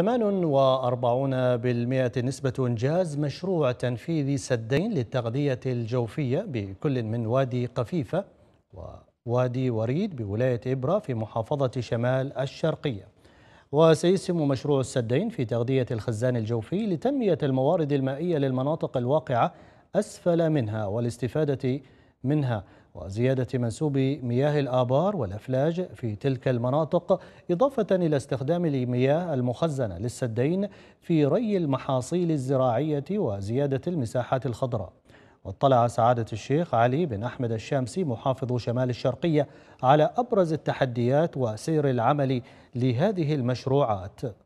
48% نسبة إنجاز مشروع تنفيذ سدين للتغذية الجوفية بكل من وادي قفيفة ووادي وريد بولاية إبرة في محافظة شمال الشرقية وسيسهم مشروع السدين في تغذية الخزان الجوفي لتنمية الموارد المائية للمناطق الواقعة أسفل منها والاستفادة منها وزيادة منسوب مياه الآبار والأفلاج في تلك المناطق إضافة إلى استخدام المياه المخزنة للسدين في ري المحاصيل الزراعية وزيادة المساحات الخضراء واطلع سعادة الشيخ علي بن أحمد الشامسي محافظ شمال الشرقية على أبرز التحديات وسير العمل لهذه المشروعات